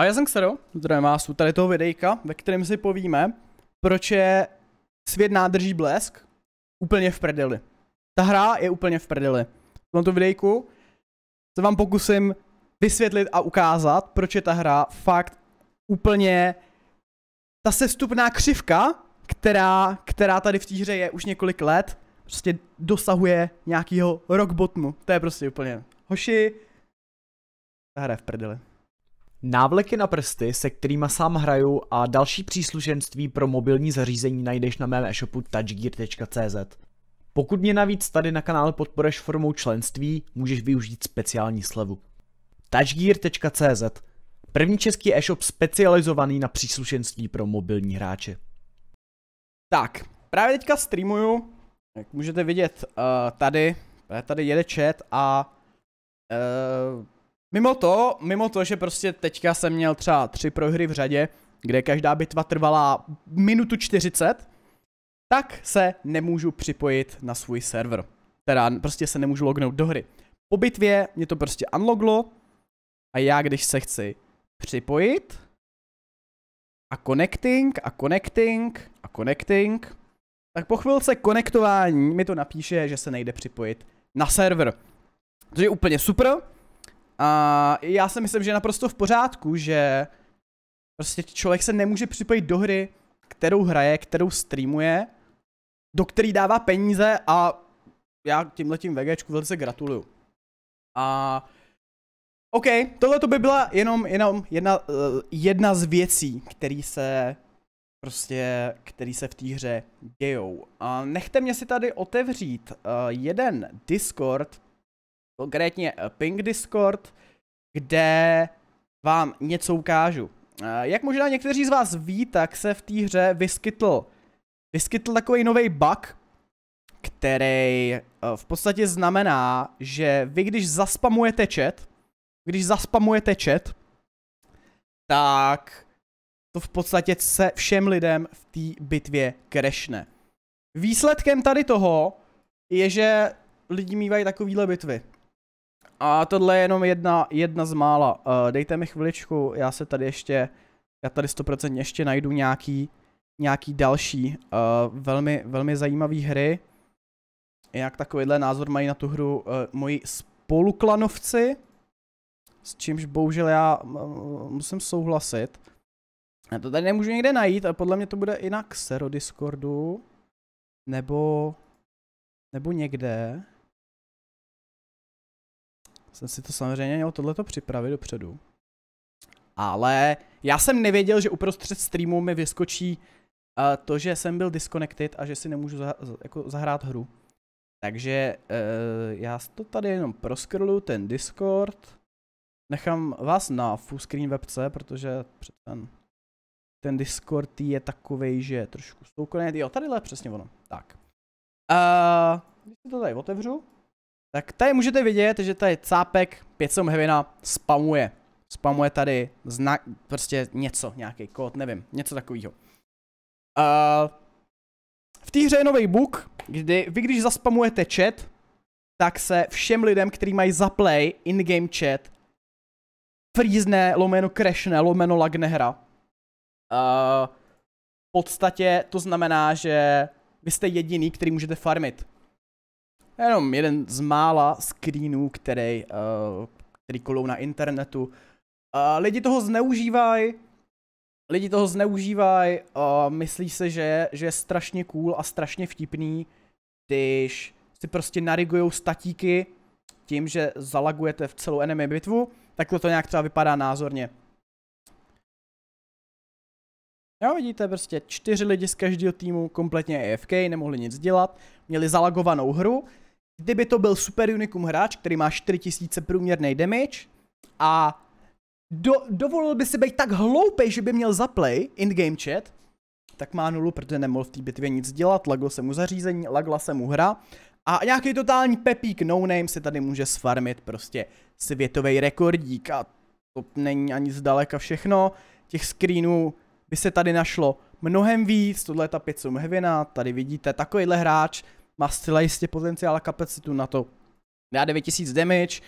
A já jsem Xero, zdravím vás u tady toho videjka, ve kterém si povíme, proč je svět nádrží blesk úplně v prdeli. Ta hra je úplně v prdeli. V tomto videjku se vám pokusím vysvětlit a ukázat, proč je ta hra fakt úplně ta sestupná křivka, která, která tady v té hře je už několik let, prostě dosahuje nějakýho rock bottomu. To je prostě úplně hoši. Ta hra je v prdeli. Návleky na prsty, se kterými sám hraju a další příslušenství pro mobilní zařízení najdeš na mém e-shopu touchgear.cz. Pokud mě navíc tady na kanále podporeš formou členství, můžeš využít speciální slevu. touchgear.cz První český e-shop specializovaný na příslušenství pro mobilní hráče. Tak, právě teďka streamuju, jak můžete vidět uh, tady, eh, tady jede chat a uh, Mimo to, mimo to, že prostě teďka jsem měl třeba tři prohry v řadě, kde každá bitva trvala minutu 40, tak se nemůžu připojit na svůj server. Teda prostě se nemůžu lognout do hry. Po bitvě mě to prostě unloglo a já když se chci připojit a connecting a connecting a connecting, tak po chvilce konektování mi to napíše, že se nejde připojit na server. To je úplně super, a já si myslím, že je naprosto v pořádku, že prostě člověk se nemůže připojit do hry, kterou hraje, kterou streamuje, do který dává peníze a já tímhletím VGčku velice gratuluju. A OK, tohle to by byla jenom, jenom jedna, eh, jedna z věcí, který se prostě, který se v té hře dějou. A nechte mě si tady otevřít uh, jeden Discord, konkrétně eh, Ping Discord, kde vám něco ukážu. Eh, jak možná někteří z vás ví, tak se v té hře vyskytl, vyskytl takový nový bug, který eh, v podstatě znamená, že vy když zaspamujete chat, když zaspamujete chat, tak to v podstatě se všem lidem v té bitvě krešne. Výsledkem tady toho je, že lidi mývají takovýhle bitvy. A tohle je jenom jedna, jedna z mála. Uh, dejte mi chviličku, já se tady ještě, já tady 100% ještě najdu nějaký, nějaký další uh, velmi, velmi zajímavé hry. Jak takovýhle názor mají na tu hru uh, moji spoluklanovci, s čímž bohužel já uh, musím souhlasit. Já to tady nemůžu někde najít, ale podle mě to bude i na Xero Discordu, nebo, nebo někde jsem si to samozřejmě měl tohleto připravit dopředu. Ale já jsem nevěděl, že uprostřed streamu mi vyskočí uh, to, že jsem byl disconnected a že si nemůžu zah jako zahrát hru. Takže uh, já to tady jenom proskrluju, ten Discord. Nechám vás na fullscreen webce, protože ten, ten Discord je takový, že je trošku soukromý. Jo, tadyhle přesně ono. Tak. Uh, když to tady otevřu, tak tady můžete vidět, že tady cápek 500 hevina spamuje. Spamuje tady znak, prostě něco, nějaký kód, nevím, něco takového. Uh, v té hře je nový book, kdy vy když zaspamujete chat, tak se všem lidem, kteří mají zaplay in-game chat, frýzne, lomeno crashne, lomeno lagne hra. Uh, v podstatě to znamená, že vy jste jediný, který můžete farmit jenom jeden z mála screenů, který, uh, který kolou na internetu. Uh, lidi toho zneužívají, lidi toho zneužívají, uh, myslí se, že, že je strašně cool a strašně vtipný, když si prostě narigujou statíky tím, že zalagujete v celou enemy bitvu, tak to nějak třeba vypadá názorně. Jo, vidíte, prostě čtyři lidi z každého týmu kompletně AFK, nemohli nic dělat, měli zalagovanou hru, Kdyby to byl super unikum hráč, který má 4000 průměrný damage a do, dovolil by si být tak hloupý, že by měl zaplay in-game chat, tak má nulu, protože nemohl v té bitvě nic dělat, lagl se mu zařízení, lagla se mu hra a nějaký totální pepík no-name si tady může sfarmit prostě světový rekordík a to není ani zdaleka všechno, těch screenů by se tady našlo mnohem víc, tohle je ta 5 heavy tady vidíte takovýhle hráč, má zcela jistě potenciál a kapacitu na to. Dá 9000 damage,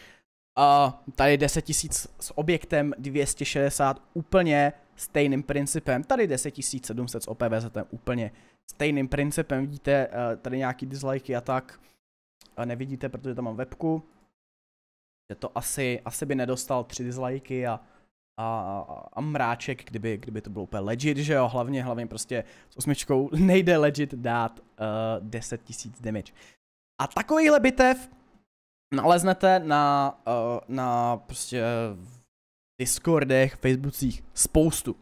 a tady 10 000 s objektem 260 úplně stejným principem. Tady 10 700 s OPVZ úplně stejným principem. Vidíte eh, tady nějaký dislike a tak. A nevidíte, protože tam mám webku. že to asi, asi by nedostal 3 dislike a a, a mráček, kdyby, kdyby to bylo úplně legit, že jo, hlavně, hlavně prostě s osmičkou nejde legit dát uh, 10 000 damage. A takovýhle bitev naleznete na, uh, na prostě Discordech, Facebookích spoustu.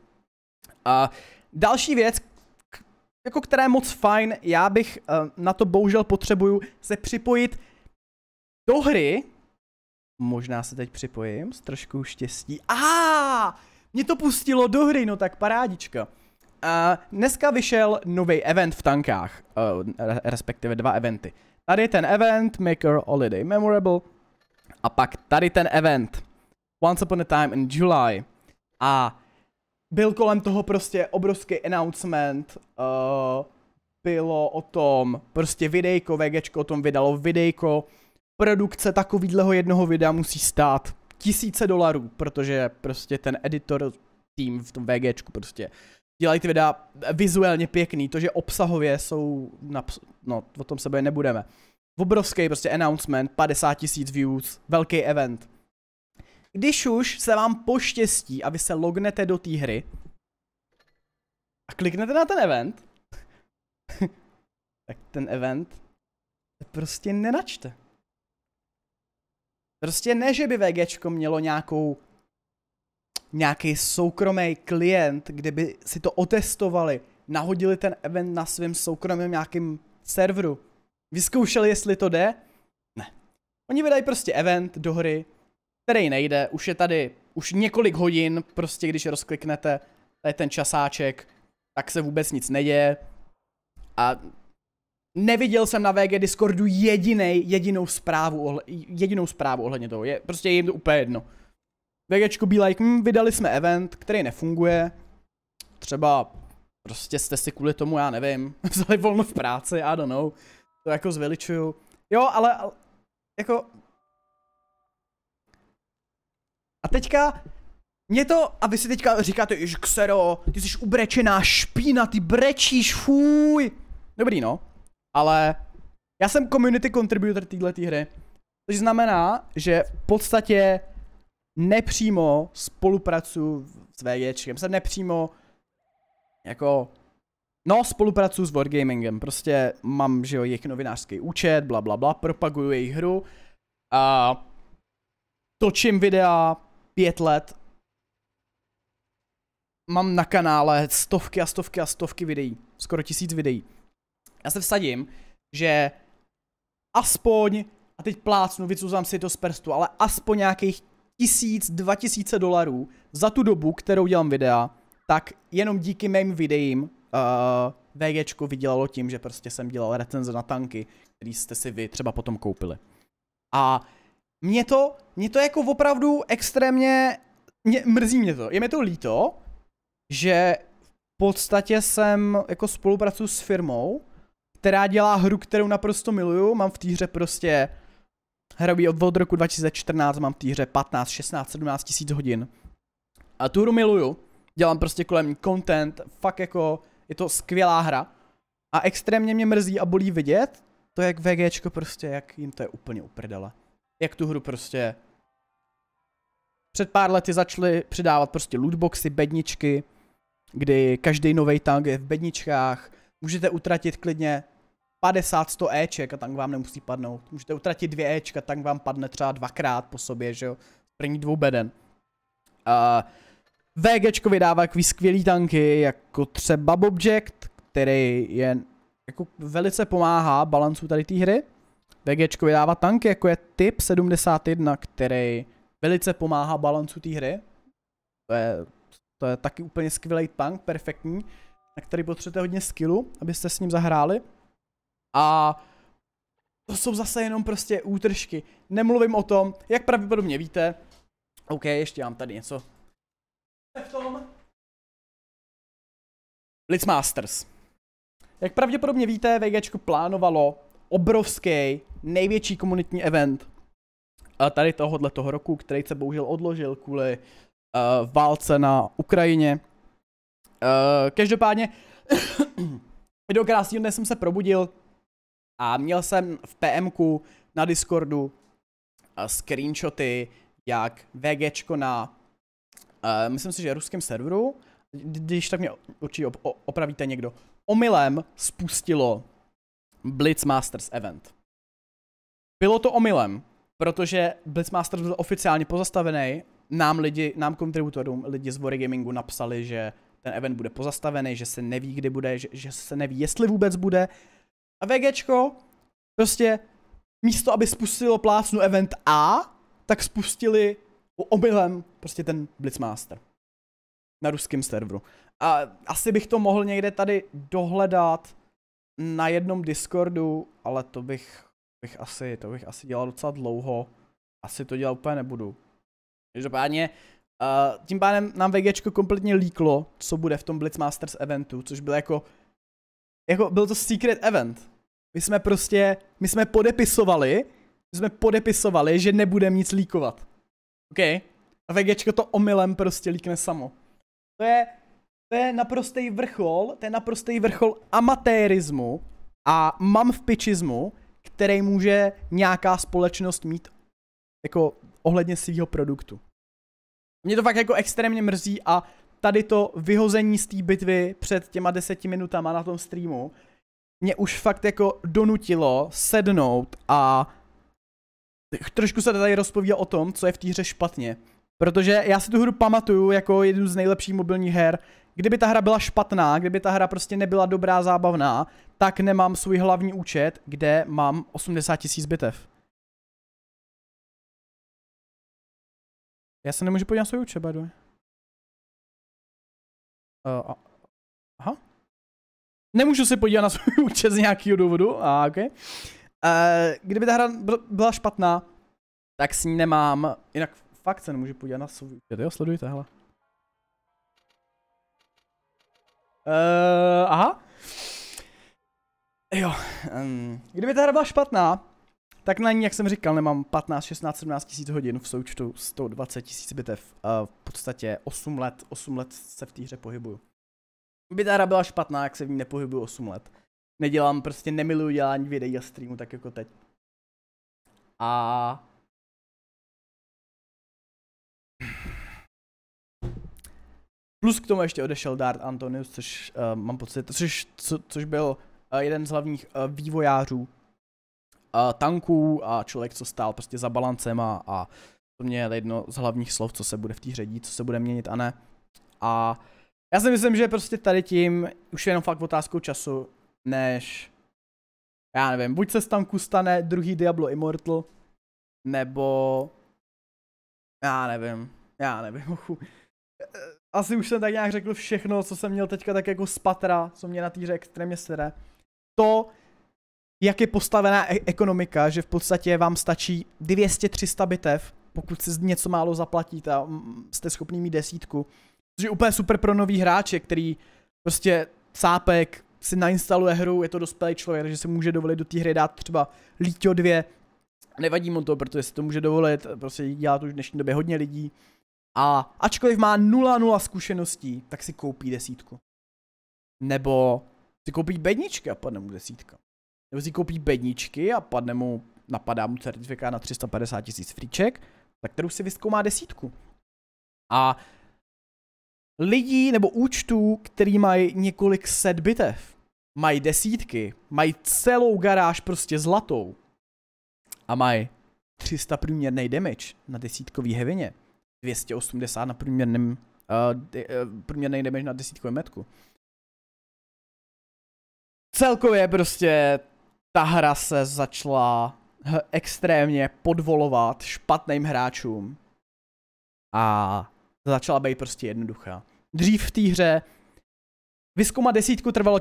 A další věc, jako která je moc fajn, já bych uh, na to bohužel potřebuju se připojit do hry, Možná se teď připojím s trošku štěstí. Aha, mě to pustilo do hry, no tak parádička. A dneska vyšel nový event v tankách, eh, respektive dva eventy. Tady ten event, Maker Holiday Memorable, a pak tady ten event, Once Upon a Time in July. A byl kolem toho prostě obrovský announcement, uh, bylo o tom prostě videjko, VGčko o tom vydalo videjko, produkce takovýhleho jednoho videa musí stát tisíce dolarů, protože prostě ten editor tým v tom VGčku prostě dělají ty videa vizuálně pěkný, to, že obsahově jsou, na, no o tom sebe nebudeme. Obrovský prostě announcement, 50 tisíc views, velký event. Když už se vám poštěstí a vy se lognete do té hry a kliknete na ten event, tak ten event prostě nenačte. Prostě ne, že by VGčko mělo nějakou nějaký soukromý klient, kde by si to otestovali, nahodili ten event na svém soukromém nějakým serveru, vyzkoušeli, jestli to jde, ne. Oni vydají prostě event do hry, který nejde, už je tady už několik hodin, prostě když rozkliknete tady ten časáček, tak se vůbec nic neděje a Neviděl jsem na VG Discordu jedinej, jedinou zprávu, ohle, jedinou zprávu ohledně toho. Je, prostě je jim to úplně jedno. VGčko be like, hm, vydali jsme event, který nefunguje. Třeba prostě jste si kvůli tomu, já nevím, vzali volno v práci, I don't know. To jako zveličuju. Jo, ale, ale jako... A teďka, mě to, a vy si teďka říkáte, jež Xero, ty jsi ubrečená špína, ty brečíš, fuj. Dobrý no, ale já jsem community contributor téhle hry, což znamená, že v podstatě nepřímo spolupracuju s VGčkem, jsem nepřímo jako No, spolupracuji s Wargamingem, prostě mám, že jo, jejich novinářský účet, bla bla bla, propaguju jejich hru a točím videa pět let. Mám na kanále stovky a stovky a stovky videí, skoro tisíc videí. Já se vsadím, že aspoň, a teď plácnu, vycuzám si to z prstu, ale aspoň nějakých tisíc, dva tisíce dolarů za tu dobu, kterou dělám videa, tak jenom díky mým videím uh, VGčko vydělalo tím, že prostě jsem dělal recenze na tanky, který jste si vy třeba potom koupili. A mě to, mě to jako opravdu extrémně, mě, mrzí mě to, je mi to líto, že v podstatě jsem jako spolupracuji s firmou, která dělá hru, kterou naprosto miluju. Mám v té hře prostě hrabí od roku 2014, mám v té hře 15, 16, 17 tisíc hodin. A tu hru miluju. Dělám prostě kolem content, fakt jako je to skvělá hra. A extrémně mě mrzí a bolí vidět, to jak VGčko prostě, jak jim to je úplně uprdele. Jak tu hru prostě před pár lety začaly přidávat prostě lootboxy, bedničky, kdy každý nový tank je v bedničkách, můžete utratit klidně 50, 100 Eček a tank vám nemusí padnout. Můžete utratit dvě Ečka, tank vám padne třeba dvakrát po sobě, že jo. První dvou beden. Uh, VGčko vydává takový skvělý tanky, jako třeba Bobject, který je jako velice pomáhá balancu tady té hry. VGčko vydává tanky, jako je Typ 71, který velice pomáhá balancu té hry. To je, to je taky úplně skvělý tank, perfektní na který potřebujete hodně skillu, abyste s ním zahráli. A to jsou zase jenom prostě útržky. Nemluvím o tom, jak pravděpodobně víte. OK, ještě mám tady něco. V tom. Jak pravděpodobně víte, VG plánovalo obrovský, největší komunitní event tady tohohle toho roku, který se bohužel odložil kvůli uh, válce na Ukrajině Uh, každopádně, do krásného dne jsem se probudil a měl jsem v PMku na Discordu eh, screenshoty, jak VGčko na, uh, myslím si, že ruském serveru, když tak mě určitě op- opravíte někdo, omylem spustilo Blitz Masters event. Bylo to omylem, protože Blitz Masters byl oficiálně pozastavený, nám lidi, nám kontributorům, lidi z Wargamingu napsali, že ten event bude pozastavený, že se neví, kdy bude, že, že se neví, jestli vůbec bude. A VGčko prostě místo, aby spustilo plácnu event A, tak spustili omylem prostě ten Blitzmaster na ruském serveru. A asi bych to mohl někde tady dohledat na jednom Discordu, ale to bych, bych asi, to bych asi dělal docela dlouho. Asi to dělat úplně nebudu. Každopádně Uh, tím pádem nám VGčko kompletně líklo, co bude v tom Blitzmasters eventu, což byl jako, jako byl to secret event. My jsme prostě, my jsme podepisovali, my jsme podepisovali, že nebudeme nic líkovat. OK? A VGčko to omylem prostě líkne samo. To je, to je naprostý vrchol, to je naprostý vrchol amatérismu a mám v pičismu, který může nějaká společnost mít jako ohledně svého produktu. Mě to fakt jako extrémně mrzí a tady to vyhození z té bitvy před těma deseti minutama na tom streamu mě už fakt jako donutilo sednout a trošku se tady rozpovídá o tom, co je v té hře špatně. Protože já si tu hru pamatuju jako jednu z nejlepších mobilních her. Kdyby ta hra byla špatná, kdyby ta hra prostě nebyla dobrá, zábavná, tak nemám svůj hlavní účet, kde mám 80 tisíc bitev. Já se nemůžu podívat na svůj účet, by Uh, aha. Nemůžu se podívat na svůj účet z nějakého důvodu, a ah, okay. Uh, kdyby ta hra byla špatná, tak s ní nemám, jinak fakt se nemůžu podívat na svůj účet, jo, sledujte, hele. Uh, aha. Jo, um, kdyby ta hra byla špatná, tak na ní, jak jsem říkal, nemám 15, 16, 17 tisíc hodin v součtu 120 tisíc bitev. A v podstatě 8 let, 8 let se v té hře pohybuju. By ta hra byla špatná, jak se v ní nepohybuju 8 let. Nedělám, prostě nemiluju dělání videí a streamu tak jako teď. A... Plus k tomu ještě odešel Dart Antonius, což uh, mám pocit, což, co, což byl uh, jeden z hlavních uh, vývojářů uh, tanků a člověk, co stál prostě za balancem a, a to mě je jedno z hlavních slov, co se bude v té ředí, co se bude měnit a ne. A já si myslím, že prostě tady tím už je jenom fakt otázkou času, než já nevím, buď se z tanku stane druhý Diablo Immortal, nebo já nevím, já nevím, ochu. Asi už jsem tak nějak řekl všechno, co jsem měl teďka tak jako spatra, co mě na týře extrémně sere. To, jak je postavená e- ekonomika, že v podstatě vám stačí 200-300 bitev, pokud si něco málo zaplatíte a jste schopný mít desítku. Což je úplně super pro nový hráče, který prostě cápek si nainstaluje hru, je to dospělý člověk, takže si může dovolit do té hry dát třeba Lítio dvě. Nevadí mu to, protože si to může dovolit, prostě dělá to už v dnešní době hodně lidí. A ačkoliv má 0-0 zkušeností, tak si koupí desítku. Nebo si koupí bedničky a padne mu desítka. Nebo si koupí bedničky a padne mu, napadá mu certifikát na 350 tisíc friček, za kterou si vyskoumá desítku. A lidí nebo účtů, který mají několik set bitev, mají desítky, mají celou garáž prostě zlatou a mají 300 průměrný damage na desítkový hevině, 280 na průměrný, uh, eh, de, uh, eh, průměrný damage na desítkovém metku. Celkově prostě ta hra se začala extrémně podvolovat špatným hráčům a začala být prostě jednoduchá. Dřív v té hře vyskuma desítku trvalo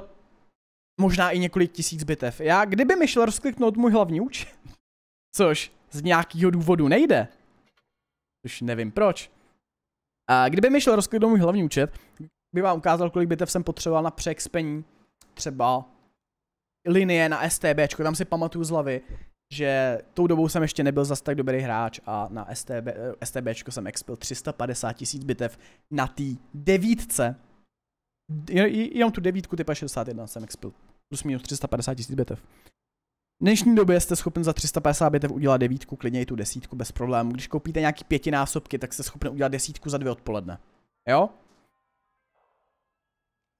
možná i několik tisíc bitev. Já kdyby mi šel rozkliknout můj hlavní účet, což z nějakého důvodu nejde, což nevím proč, a kdyby mi šel rozkliknout můj hlavní účet, by vám ukázal, kolik bitev jsem potřeboval na přexpení třeba linie na STB. tam si pamatuju z hlavy, že tou dobou jsem ještě nebyl zas tak dobrý hráč a na STB, eh, STBčko jsem expil 350 tisíc bitev na tý devítce. Jenom tu devítku typa 61 jsem expil. Plus minus 350 tisíc bitev. V dnešní době jste schopen za 350 bitev udělat devítku, klidně i tu desítku bez problémů. Když koupíte nějaký pětinásobky, tak jste schopen udělat desítku za dvě odpoledne. Jo?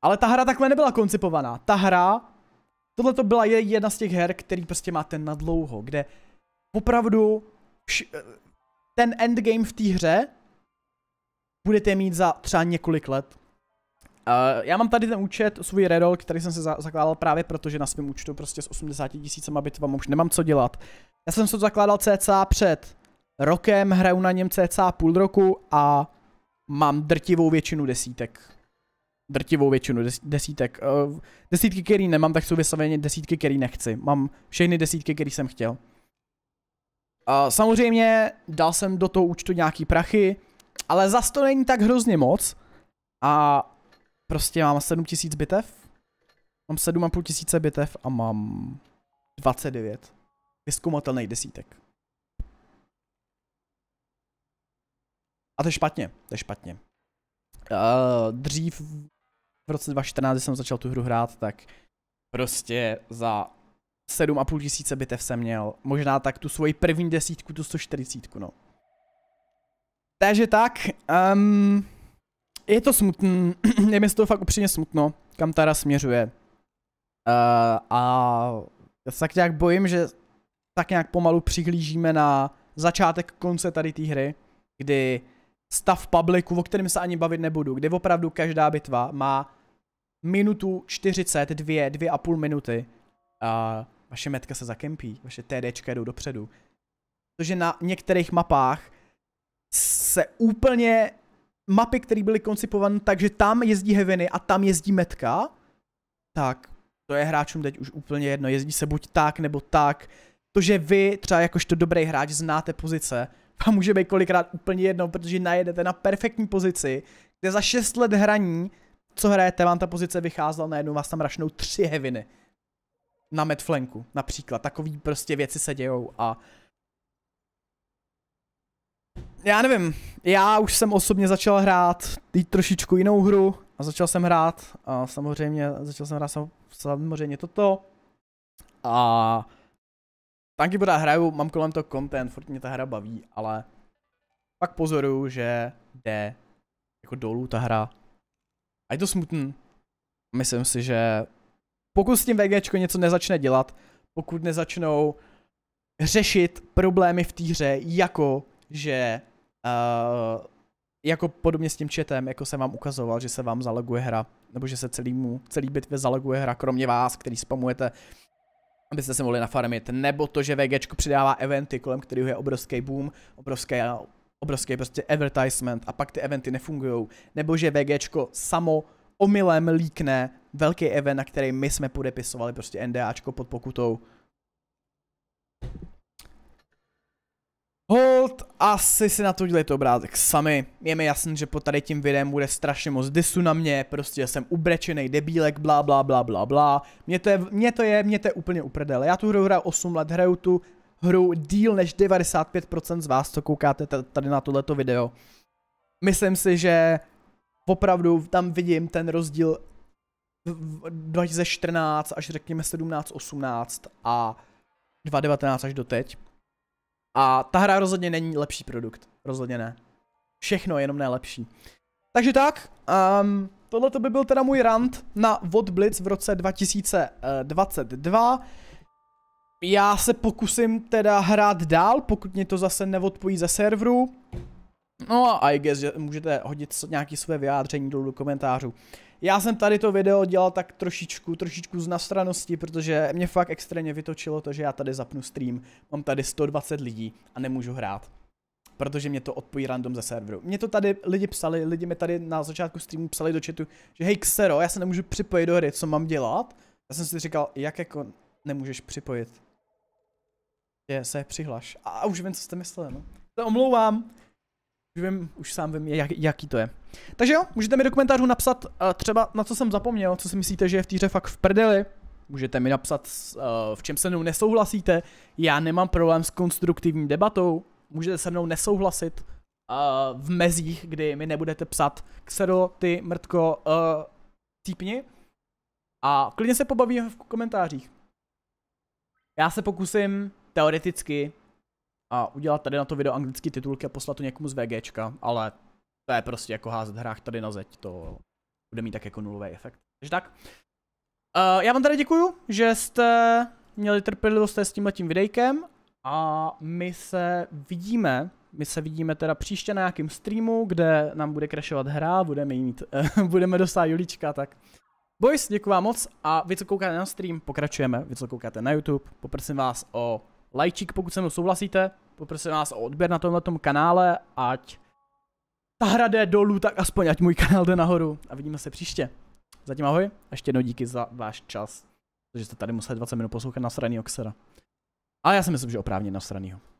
Ale ta hra takhle nebyla koncipovaná. Ta hra Tohle to byla jedna z těch her, který prostě máte na dlouho, kde opravdu eh, ten endgame v té hře budete mít za třeba několik let. Uh, já mám tady ten účet, svůj Redol, který jsem se za- zakládal právě proto, že na svém účtu prostě s 80 tisícema bitvama už nemám co dělat. Já jsem se to zakládal cca před rokem, hraju na něm cca půl roku a mám drtivou většinu desítek drtivou většinu des, desítek. Uh, desítky, který nemám, tak jsou vysloveně desítky, který nechci. Mám všechny desítky, který jsem chtěl. Uh, samozřejmě dal jsem do toho účtu nějaký prachy, ale zas to není tak hrozně moc. A prostě mám 7000 bitev. Mám 7,5 tisíce bitev a mám 29. vyskumatelných desítek. A to je špatně, to je špatně. Uh, dřív v roce 2014, kdy jsem začal tu hru hrát, tak prostě za 7,5 tisíce bitev jsem měl. Možná tak tu svoji první desítku, tu 140, no. Takže tak, um, je to smutný, je mi z toho fakt upřímně smutno, kam Tara směřuje. Uh, a já se tak nějak bojím, že tak nějak pomalu přihlížíme na začátek konce tady té hry, kdy stav publiku, o kterém se ani bavit nebudu, kde opravdu každá bitva má minutu 40, dvě, dvě a půl minuty. a vaše metka se zakempí, vaše TDčka jdou dopředu. Protože na některých mapách se úplně mapy, které byly koncipované tak, že tam jezdí Heaveny a tam jezdí metka, tak to je hráčům teď už úplně jedno, jezdí se buď tak nebo tak. To, že vy třeba jakožto dobrý hráč znáte pozice, vám může být kolikrát úplně jedno, protože najedete na perfektní pozici, kde za 6 let hraní, co hrajete, vám ta pozice vycházela, najednou vás tam rašnou tři heviny. Na medflanku například, takový prostě věci se dějou a já nevím, já už jsem osobně začal hrát teď trošičku jinou hru a začal jsem hrát a samozřejmě, začal jsem hrát sam, samozřejmě toto a Tanky pořád hraju, mám kolem to content, furt mě ta hra baví, ale pak pozoruju, že jde jako dolů ta hra. A je to smutný. Myslím si, že pokud s tím VGčko něco nezačne dělat, pokud nezačnou řešit problémy v té hře, jako že uh, jako podobně s tím chatem, jako jsem vám ukazoval, že se vám zaloguje hra, nebo že se celýmu, celý bitvě zaloguje hra, kromě vás, který spamujete abyste se mohli nafarmit, nebo to, že VG přidává eventy, kolem kterého je obrovský boom, obrovský, obrovský prostě advertisement a pak ty eventy nefungují, nebo že VG samo omylem líkne velký event, na který my jsme podepisovali prostě NDAčko pod pokutou. Hold, asi si na to udělejte obrázek sami. Je mi jasný, že po tady tím videem bude strašně moc disu na mě, prostě jsem ubrečený debílek, blá, blá, blá, blá, blá. Mně to je, mně to je, mně to je úplně uprdele. Já tu hru hraju 8 let, hraju tu hru díl než 95% z vás, co koukáte tady na tohleto video. Myslím si, že opravdu tam vidím ten rozdíl 2014 až řekněme 17, 18 a 2019 až doteď. A ta hra rozhodně není lepší produkt. Rozhodně ne. Všechno, jenom ne lepší. Takže tak, um, tohle to by byl teda můj rant na VOD Blitz v roce 2022. Já se pokusím teda hrát dál, pokud mě to zase neodpojí ze serveru. No a I guess, že můžete hodit nějaké své vyjádření dolů do komentářů. Já jsem tady to video dělal tak trošičku, trošičku z nastranosti, protože mě fakt extrémně vytočilo to, že já tady zapnu stream, mám tady 120 lidí a nemůžu hrát. Protože mě to odpojí random ze serveru. Mě to tady lidi psali, lidi mi tady na začátku streamu psali do chatu, že hej Xero, já se nemůžu připojit do hry, co mám dělat? Já jsem si říkal, jak jako nemůžeš připojit? Je, se přihlaš. A už vím, co jste mysleli, no. To omlouvám. Už vím, už sám vím, jak, jaký to je. Takže jo, můžete mi do komentářů napsat uh, třeba na co jsem zapomněl, co si myslíte, že je v týře fakt v prdeli. Můžete mi napsat, uh, v čem se mnou nesouhlasíte. Já nemám problém s konstruktivní debatou. Můžete se mnou nesouhlasit uh, v mezích, kdy mi nebudete psat ksero, ty mrtko, uh, týpni. A klidně se pobavíme v komentářích. Já se pokusím teoreticky a udělat tady na to video anglický titulky a poslat to někomu z VGčka, ale to je prostě jako házet hrách tady na zeď, to bude mít tak jako nulový efekt. Takže tak. Uh, já vám tady děkuju, že jste měli trpělivost s tímhletím videjkem a my se vidíme, my se vidíme teda příště na nějakým streamu, kde nám bude crashovat hra, budeme mít, eh, budeme dostat Julička, tak. Boys, děkuji vám moc a vy, co koukáte na stream, pokračujeme, vy, co koukáte na YouTube, poprosím vás o lajčík, pokud se mnou souhlasíte, poprosím vás o odběr na tomhle kanále, ať ta hra jde dolů, tak aspoň ať můj kanál jde nahoru a vidíme se příště. Zatím ahoj a ještě jednou díky za váš čas, protože jste tady museli 20 minut poslouchat na straně Oxera. Ale já si myslím, že oprávně na straně.